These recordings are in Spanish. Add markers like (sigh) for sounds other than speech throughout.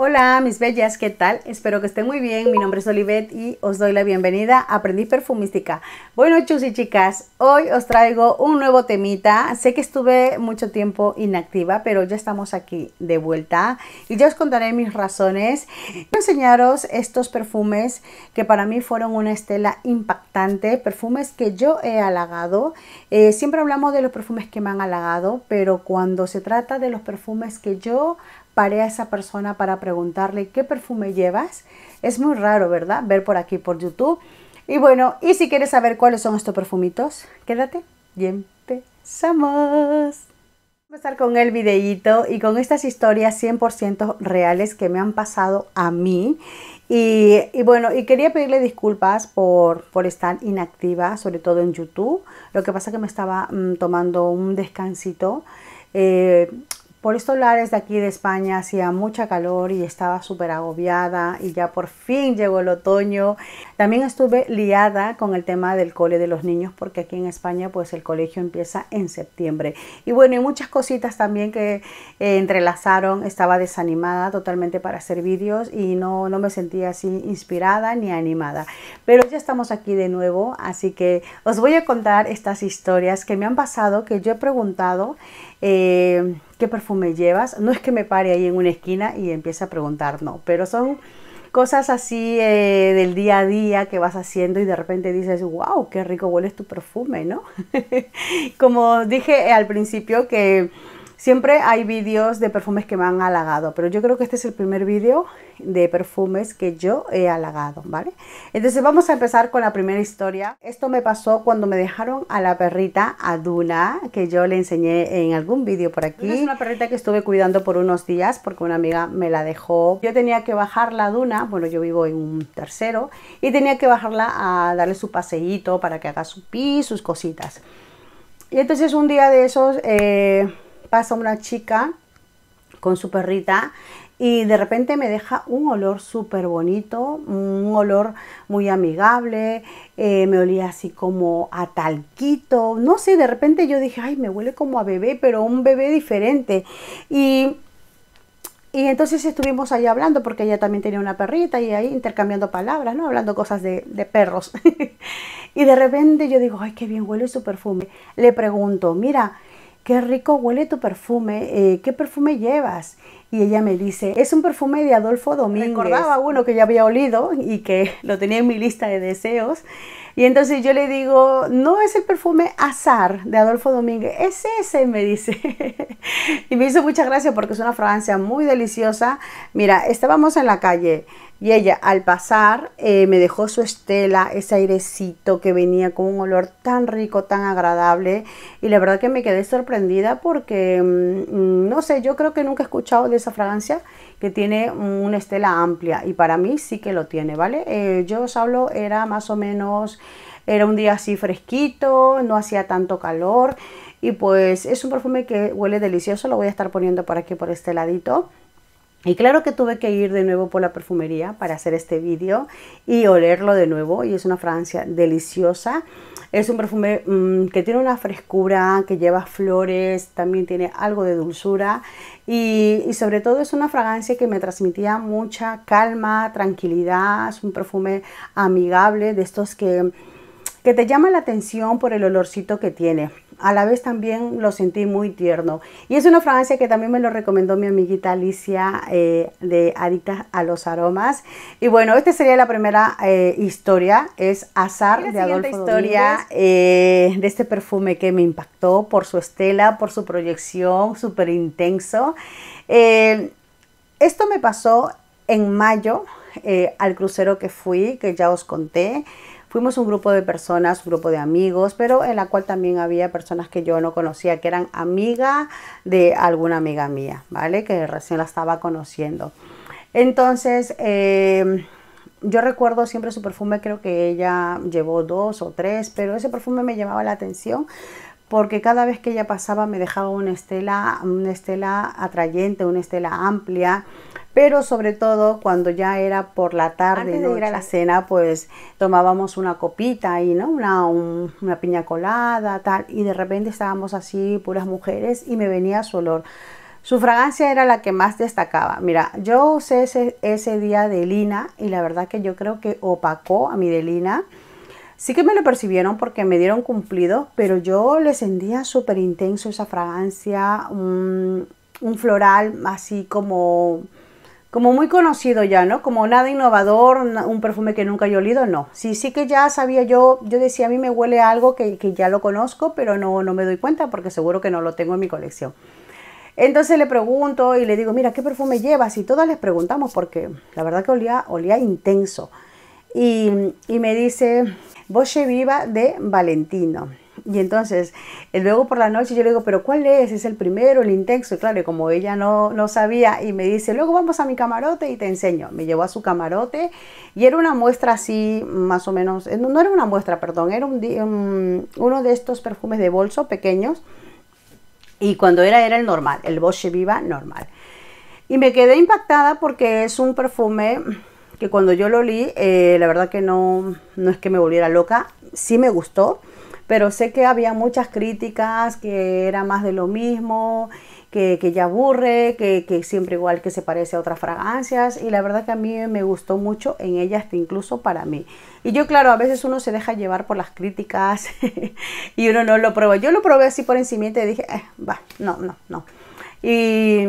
Hola, mis bellas, ¿qué tal? Espero que estén muy bien. Mi nombre es Olivet y os doy la bienvenida a Aprendiz Perfumística. Bueno, chus y chicas, hoy os traigo un nuevo temita. Sé que estuve mucho tiempo inactiva, pero ya estamos aquí de vuelta y ya os contaré mis razones. Voy a enseñaros estos perfumes que para mí fueron una estela impactante, perfumes que yo he halagado. Eh, siempre hablamos de los perfumes que me han halagado, pero cuando se trata de los perfumes que yo paré a esa persona para preguntarle qué perfume llevas. Es muy raro, ¿verdad? Ver por aquí, por YouTube. Y bueno, y si quieres saber cuáles son estos perfumitos, quédate y empezamos. a con el videíto y con estas historias 100% reales que me han pasado a mí. Y, bueno, y quería pedirle disculpas por, por, estar inactiva, sobre todo en YouTube. Lo que pasa que me estaba mm, tomando un descansito. Eh, por estos lares de aquí de España hacía mucha calor y estaba súper agobiada y ya por fin llegó el otoño. También estuve liada con el tema del cole de los niños porque aquí en España pues el colegio empieza en septiembre. Y bueno, y muchas cositas también que eh, entrelazaron. Estaba desanimada totalmente para hacer vídeos y no, no me sentía así inspirada ni animada. Pero ya estamos aquí de nuevo, así que os voy a contar estas historias que me han pasado, que yo he preguntado. Eh, qué perfume llevas. No es que me pare ahí en una esquina y empiece a preguntar, no, pero son cosas así eh, del día a día que vas haciendo y de repente dices, wow, qué rico hueles tu perfume, ¿no? (laughs) Como dije al principio que Siempre hay vídeos de perfumes que me han halagado, pero yo creo que este es el primer vídeo de perfumes que yo he halagado, ¿vale? Entonces vamos a empezar con la primera historia. Esto me pasó cuando me dejaron a la perrita, a que yo le enseñé en algún vídeo por aquí. es una perrita que estuve cuidando por unos días porque una amiga me la dejó. Yo tenía que bajarla a Duna, bueno, yo vivo en un tercero, y tenía que bajarla a darle su paseíto para que haga su pis, sus cositas. Y entonces un día de esos... Eh, pasa una chica con su perrita y de repente me deja un olor súper bonito, un olor muy amigable, eh, me olía así como a talquito, no sé, de repente yo dije, ay, me huele como a bebé, pero un bebé diferente. Y, y entonces estuvimos ahí hablando, porque ella también tenía una perrita, y ahí intercambiando palabras, ¿no? Hablando cosas de, de perros. (laughs) y de repente yo digo, ay, qué bien huele su perfume. Le pregunto, mira, qué rico huele tu perfume, eh, ¿qué perfume llevas? Y ella me dice, es un perfume de Adolfo Domínguez. Recordaba uno que ya había olido y que (laughs) lo tenía en mi lista de deseos. Y entonces yo le digo, no es el perfume Azar de Adolfo Domínguez, es ese, me dice. (laughs) y me hizo muchas gracias porque es una fragancia muy deliciosa. Mira, estábamos en la calle, y ella al pasar eh, me dejó su estela, ese airecito que venía con un olor tan rico, tan agradable. Y la verdad que me quedé sorprendida porque, mm, no sé, yo creo que nunca he escuchado de esa fragancia que tiene una estela amplia. Y para mí sí que lo tiene, ¿vale? Eh, yo os hablo, era más o menos, era un día así fresquito, no hacía tanto calor. Y pues es un perfume que huele delicioso, lo voy a estar poniendo por aquí, por este ladito. Y claro que tuve que ir de nuevo por la perfumería para hacer este vídeo y olerlo de nuevo y es una fragancia deliciosa. Es un perfume mm, que tiene una frescura, que lleva flores, también tiene algo de dulzura y, sobre todo es una fragancia que me transmitía mucha calma, tranquilidad, es un perfume amigable de estos que, que te llama la atención por el olorcito que tiene a la vez también lo sentí muy tierno. Y es una fragancia que también me lo recomendó mi amiguita Alicia eh, de Aditas a los Aromas. Y bueno, esta sería la primera eh, historia, es Azar de Adolfo historia eh, de este perfume que me impactó por su estela, por su proyección, súper intenso. esto me pasó en mayo al crucero que fui, que ya os conté. Fuimos un grupo de personas, un grupo de amigos, pero en la cual también había personas que yo no conocía, que eran amiga de alguna amiga mía, ¿vale? Que recién la estaba conociendo. Entonces, eh, yo recuerdo siempre su perfume, creo que ella llevó dos o tres, pero ese perfume me llamaba la atención porque cada vez que ella pasaba me dejaba una estela, una estela atrayente, una estela amplia, pero sobre todo cuando ya era por la tarde, Antes de ir a la cena, pues tomábamos una copita y ¿no? Una, una piña colada, tal, y de repente estábamos así, puras mujeres, y me venía su olor. Su fragancia era la que más destacaba. Mira, yo usé ese, ese día de lina y la verdad que yo creo que opacó a mi de lina. Sí que me lo percibieron porque me dieron cumplido, pero yo le sentía súper intenso esa fragancia, un, un floral así como como muy conocido ya, ¿no? Como nada innovador, un perfume que nunca he olido, no. Sí, sí que ya sabía yo, yo decía, a mí me huele algo que, ya lo conozco, pero no, no me doy cuenta porque seguro que no lo tengo en mi colección. Entonces le pregunto y le digo, mira, ¿qué perfume llevas? Y todas les preguntamos porque la verdad que olía, olía intenso. Y, y me dice, Voce Viva de Valentino. Y entonces, eh, luego por la noche yo le digo, pero ¿cuál es? ¿Es el primero, el intenso? Y claro, como ella no, no sabía, y me dice, luego vamos a mi camarote y te enseño. Me llevó a su camarote y era una muestra así, más o menos, eh, no, era una muestra, perdón, era un, uno de estos perfumes de bolso pequeños. Y cuando era, era el normal, el Bosche Viva normal. Y me quedé impactada porque es un perfume que cuando yo lo olí, eh, la verdad que no, no es que me volviera loca, sí me gustó, pero sé que había muchas críticas, que era más de lo mismo, que, ya aburre, que, siempre igual que se parece a otras fragancias y la verdad que a mí me gustó mucho en ella incluso para mí. Y yo claro, a veces uno se deja llevar por las críticas (laughs) y uno no lo prueba. Yo lo probé así por encima y dije, eh, va, no, no, no. Y,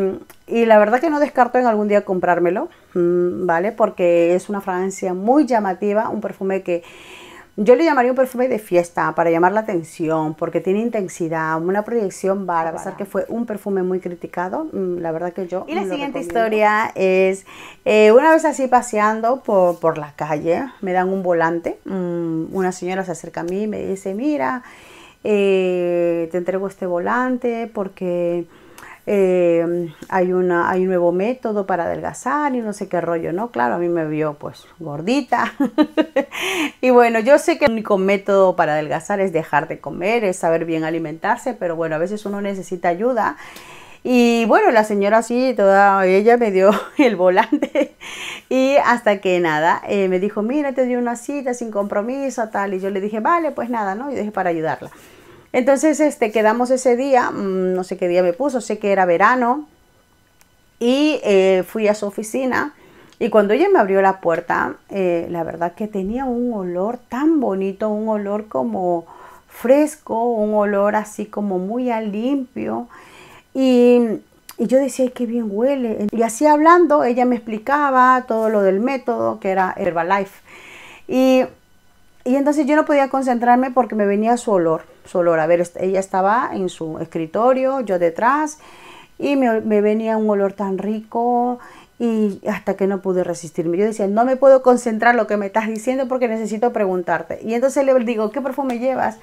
y, la verdad que no descarto en algún día comprármelo, mm, ¿vale? Porque es una fragancia muy llamativa, un perfume que yo le llamaría un perfume de fiesta para llamar la atención, porque tiene intensidad, una proyección bárbara. A pesar que fue un perfume muy criticado, mm, la verdad que yo. Y la siguiente historia es: eh, una vez así paseando por, la calle, me dan un volante. Mm, una señora se acerca a mí y me dice: Mira, eh, te entrego este volante porque Em, hay, una, hay un nuevo método para adelgazar y no sé qué rollo, ¿no? Claro, a mí me vio pues gordita. (laughs) y bueno, yo sé que el único método para adelgazar es dejar de comer, es saber bien alimentarse, pero bueno, a veces uno necesita ayuda. Y bueno, la señora sí, toda ella me dio (laughs) el volante y hasta que nada, eh, me dijo, mira, te dio una cita sin compromiso, tal, y yo le dije, vale, pues nada, ¿no? Y dejé para ayudarla. Entonces, este, quedamos ese día, mm, no sé qué día me puso, sé que era verano, y eh, fui a su oficina. Y cuando ella me abrió la puerta, eh, la verdad que tenía un olor tan bonito, un olor como fresco, un olor así como muy a limpio. Y, yo decía, Ay, qué bien huele. Y así hablando, ella me explicaba todo lo del método que era Herbalife. Y y entonces yo no podía concentrarme porque me venía su olor, su olor. A ver, este, ella estaba en su escritorio, yo detrás, y me, venía un olor tan rico y hasta que no pude resistirme. Yo decía, no me puedo concentrar lo que me estás diciendo porque necesito preguntarte. Y entonces le digo, ¿qué perfume llevas?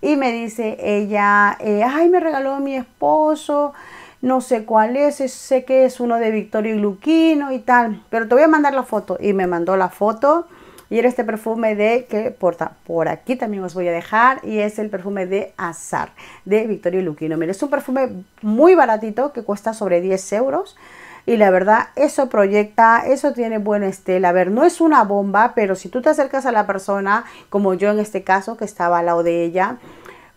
Y me dice ella, eh, ay, me regaló mi esposo, no sé cuál es, sé que es uno de Victorio y Luquino y tal, pero te voy a mandar la foto. Y me mandó la foto y era este perfume de que porta por aquí también os voy a dejar. Y es el perfume de Azar de Victorio Luquino. Mira, es un perfume muy baratito que cuesta sobre 10 euros y la verdad eso proyecta, eso tiene buena estela. A ver, no es una bomba, pero si tú te acercas a la persona, como yo en este caso que estaba al lado de ella,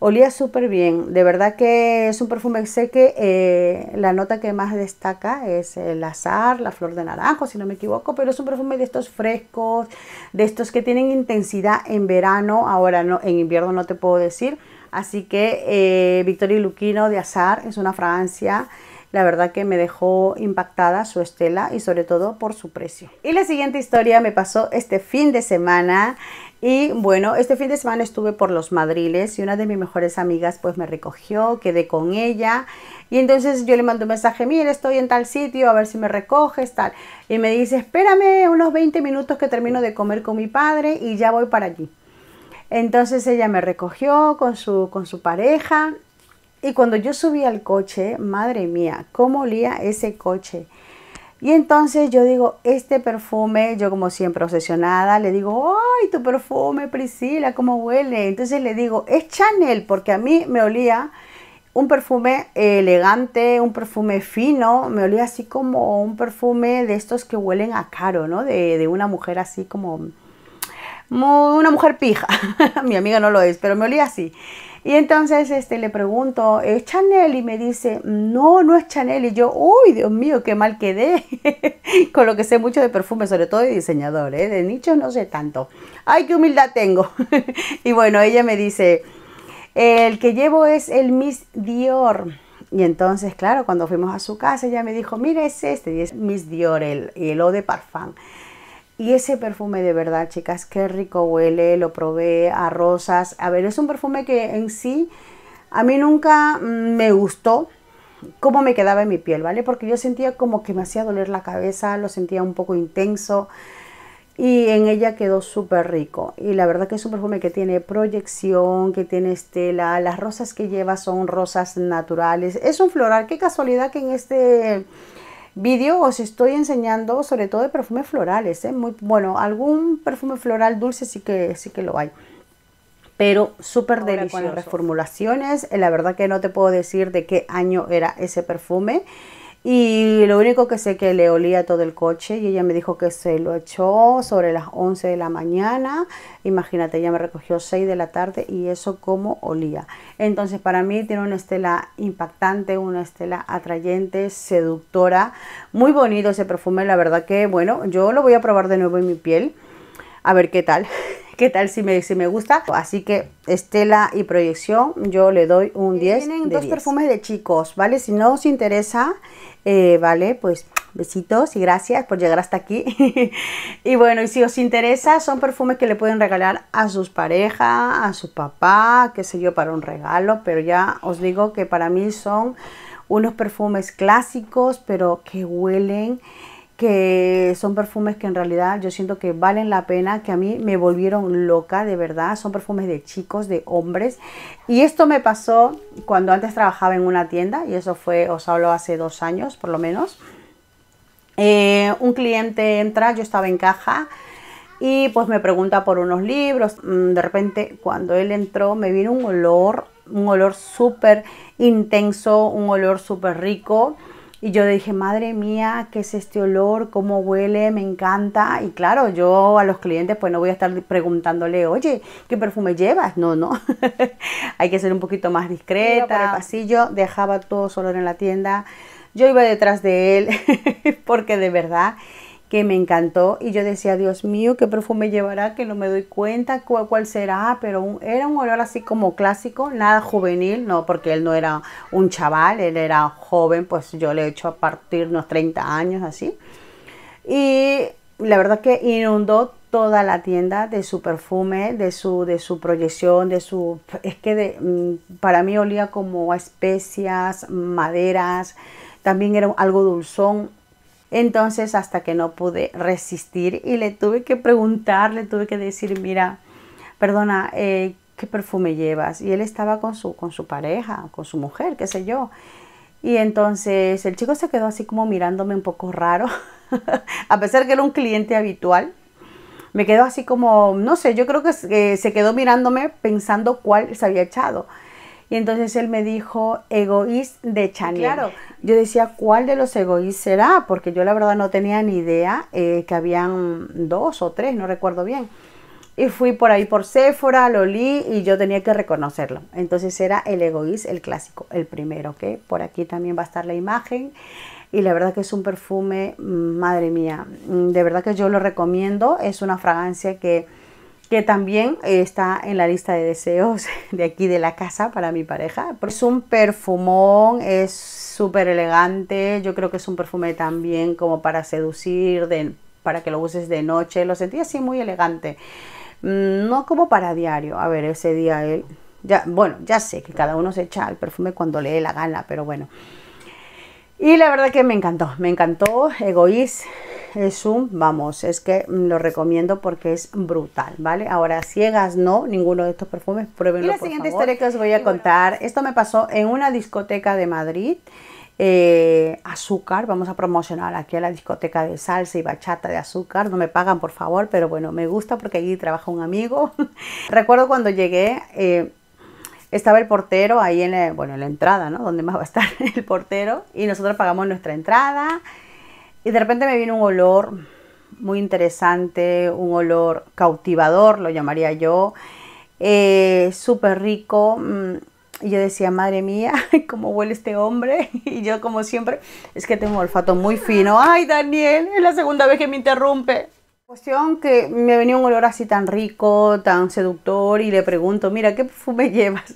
Olía súper bien, de verdad que es un perfume sé que eh, la nota que más destaca es el azar, la flor de naranjo, si no me equivoco, pero es un perfume de estos frescos, de estos que tienen intensidad en verano, ahora no, en invierno no te puedo decir, así que eh, Victoria Luquino de azar es una fragancia la verdad que me dejó impactada su estela y sobre todo por su precio. Y la siguiente historia me pasó este fin de semana. Y bueno, este fin de semana estuve por los madriles y una de mis mejores amigas pues me recogió, quedé con ella y entonces yo le mando un mensaje, mire, estoy en tal sitio, a ver si me recoges, tal. Y me dice, espérame unos 20 minutos que termino de comer con mi padre y ya voy para allí. Entonces ella me recogió con su, con su pareja y cuando yo subí al coche, madre mía, cómo olía ese coche. Y entonces yo digo, este perfume, yo como siempre obsesionada, le digo, ay, tu perfume, Priscila, cómo huele. Entonces le digo, es Chanel, porque a mí me olía un perfume elegante, un perfume fino, me olía así como un perfume de estos que huelen a caro, ¿no? De, de una mujer así como una mujer pija. (laughs) Mi amiga no lo es, pero me olía así. Y entonces este, le pregunto, ¿es Chanel? Y me dice, no, no es Chanel. Y yo, uy, Dios mío, qué mal quedé. (laughs) Con lo que sé mucho de perfume, sobre todo de diseñador, ¿eh? de nicho no sé tanto. Ay, qué humildad tengo. (laughs) y bueno, ella me dice, el que llevo es el Miss Dior. Y entonces, claro, cuando fuimos a su casa, ella me dijo, mire, es este, y es Miss Dior, el, el de parfum. Y ese perfume de verdad, chicas, qué rico huele, lo probé a rosas. A ver, es un perfume que en sí a mí nunca mm, me gustó cómo me quedaba en mi piel, ¿vale? Porque yo sentía como que me hacía doler la cabeza, lo sentía un poco intenso y en ella quedó súper rico. Y la verdad que es un perfume que tiene proyección, que tiene estela, las rosas que lleva son rosas naturales. Es un floral, qué casualidad que en este vídeo os estoy enseñando sobre todo de perfumes florales, ¿eh? Muy, bueno, algún perfume floral dulce sí que, sí que lo hay. Pero súper delicioso. Con reformulaciones, eh, la verdad que no te puedo decir de qué año era ese perfume. Y lo único que sé que le olía todo el coche y ella me dijo que se lo echó sobre las 11 de la mañana. Imagínate, ella me recogió 6 de la tarde y eso como olía. Entonces para mí tiene una estela impactante, una estela atrayente, seductora. Muy bonito ese perfume, la verdad que bueno, yo lo voy a probar de nuevo en mi piel. A ver qué tal, (laughs) qué tal si me, me gusta. Así que estela y proyección yo le doy un 10. Tienen dos perfumes de chicos, ¿vale? Si no os interesa eh, vale, pues besitos y gracias por llegar hasta aquí. (laughs) y bueno, y si os interesa, son perfumes que le pueden regalar a sus parejas, a su papá, qué sé yo, para un regalo, pero ya os digo que para mí son unos perfumes clásicos, pero que huelen que son perfumes que en realidad yo siento que valen la pena, que a mí me volvieron loca de verdad, son perfumes de chicos, de hombres. Y esto me pasó cuando antes trabajaba en una tienda, y eso fue, os hablo hace dos años por lo menos. Eh, un cliente entra, yo estaba en caja, y pues me pregunta por unos libros. Mm, de repente cuando él entró me vino un olor, un olor súper intenso, un olor súper rico. Y yo dije, madre mía, ¿qué es este olor? ¿Cómo huele? Me encanta. Y claro, yo a los clientes pues no voy a estar preguntándole, oye, ¿qué perfume llevas? No, no. (laughs) Hay que ser un poquito más discreta. el pasillo dejaba todo solo en la tienda. Yo iba detrás de él (laughs) porque de verdad que me encantó y yo decía, Dios mío, qué perfume llevará, que no me doy cuenta cuál, será, pero era un olor así como clásico, nada juvenil, no, porque él no era un chaval, él era joven, pues yo le he hecho a partir unos 30 años así. Y la verdad que inundó toda la tienda de su perfume, de su, de su proyección, de su... Es que mm, para mí olía como a especias, maderas, también era algo dulzón, entonces hasta que no pude resistir y le tuve que preguntar, le tuve que decir, mira, perdona, eh, ¿qué perfume llevas? Y él estaba con su, con su pareja, con su mujer, qué sé yo. Y entonces el chico se quedó así como mirándome un poco raro, (laughs) a pesar que era un cliente habitual. Me quedó así como, no sé, yo creo que eh, se quedó mirándome pensando cuál se había echado. Y entonces él me dijo egoís de Chanel. Claro. Yo decía, ¿cuál de los egoís será? Porque yo la verdad no tenía ni idea eh, que habían dos o tres, no recuerdo bien. Y fui por ahí por Sephora, lo li y yo tenía que reconocerlo. Entonces era el egoís el clásico, el primero, que por aquí también va a estar la imagen y la verdad que es un perfume, madre mía, de verdad que yo lo recomiendo, es una fragancia que que también eh, está en la lista de deseos (laughs) de aquí de la casa para mi pareja. Es un perfumón, es súper elegante, yo creo que es un perfume también como para seducir, para que lo uses de noche, lo sentí así muy elegante. Mm, no como para diario, a ver, ese día Ya, bueno, ya sé que cada uno se echa el perfume cuando le dé la gana, pero bueno. Y la verdad que me encantó, me encantó. Egoís es un, vamos, es que lo recomiendo porque es brutal, ¿vale? Ahora, ciegas no, ninguno de estos perfumes, pruébenlo. Y la siguiente historia que os voy a contar, esto me pasó en una discoteca de Madrid. Eh, azúcar, vamos a promocionar aquí a la discoteca de salsa y bachata de azúcar, no me pagan por favor, pero bueno, me gusta porque allí trabaja un amigo. (laughs) Recuerdo cuando llegué, eh, estaba el portero ahí en la, bueno, la entrada, ¿no? Donde más va a estar (laughs) el portero. Y nosotros pagamos nuestra entrada. Y de repente me vino un olor muy interesante, un olor cautivador, lo llamaría yo. Eh, súper rico. Mm, y yo decía, madre mía, (laughs) cómo huele este hombre. (laughs) Y yo, como siempre, es que tengo un olfato muy fino. Ay, Daniel, es la segunda vez que me interrumpe. Cuestión que me venía un olor así tan rico, tan seductor y le pregunto, mira, ¿qué perfume (laughs) llevas?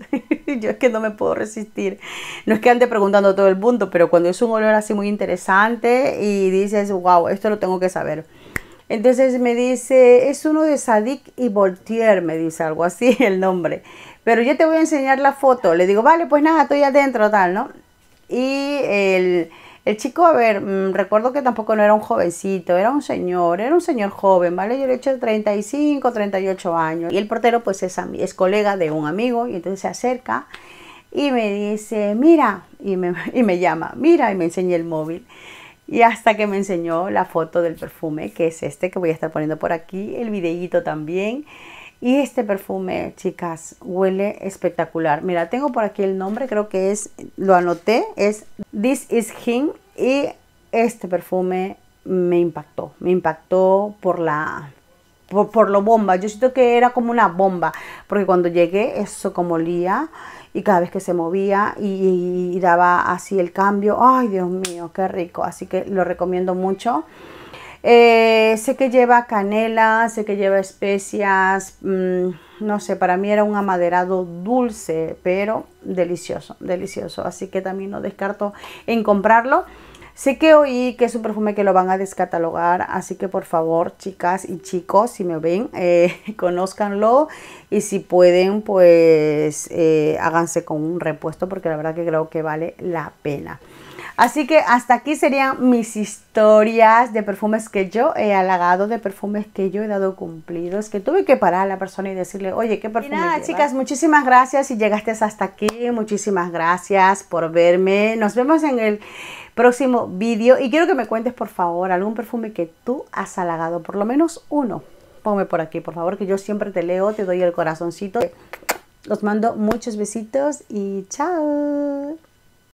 yo es que no me puedo resistir. No es que ande preguntando todo el mundo, pero cuando es un olor así muy interesante y dices, wow, esto lo tengo que saber. Entonces me dice, es uno de Sadik y Voltaire, me dice algo así (laughs) el nombre. Pero yo te voy a enseñar la foto. Le digo, vale, pues nada, estoy adentro, tal, ¿no? Y el el chico, a ver, mm, recuerdo que tampoco no era un jovencito, era un señor, era un señor joven, ¿vale? Yo le he hecho 35, 38 años. Y el portero, pues, es, es colega de un amigo, y entonces se acerca y me dice, mira, (laughs) y me, llama, mira, y me enseña el móvil. Y hasta que me enseñó la foto del perfume, que es este que voy a estar poniendo por aquí, el videíto también. Y este perfume, chicas, huele espectacular. Mira, tengo por aquí el nombre, creo que es, lo anoté, es This is Him. Y este perfume me impactó, me impactó por la... Por, lo bomba, yo siento que era como una bomba, porque cuando llegué eso como olía y cada vez que se movía y, daba así el cambio, ay Dios mío, qué rico, así que lo recomiendo mucho. Eh, sé que lleva canela, sé que lleva especias, mm, no sé, para mí era un amaderado dulce, pero delicioso, delicioso. Así que también no descarto en comprarlo. Sé que oí que es un perfume que lo van a descatalogar, así que por favor, chicas y chicos, si me ven, conozcanlo eh, (laughs) conózcanlo y si pueden, pues eh, háganse con un repuesto porque la verdad que creo que vale la pena. Así que hasta aquí serían mis historias de perfumes que yo he halagado, de perfumes que yo he dado cumplidos, que tuve que parar a la persona y decirle, oye, ¿qué perfume? Y nada, chicas, muchísimas gracias si llegaste hasta aquí, muchísimas gracias por verme. Nos vemos en el próximo vídeo y quiero que me cuentes, por favor, algún perfume que tú has halagado, por lo menos uno. Ponme por aquí, por favor, que yo siempre te leo, te doy el corazoncito. Los mando muchos besitos y chao.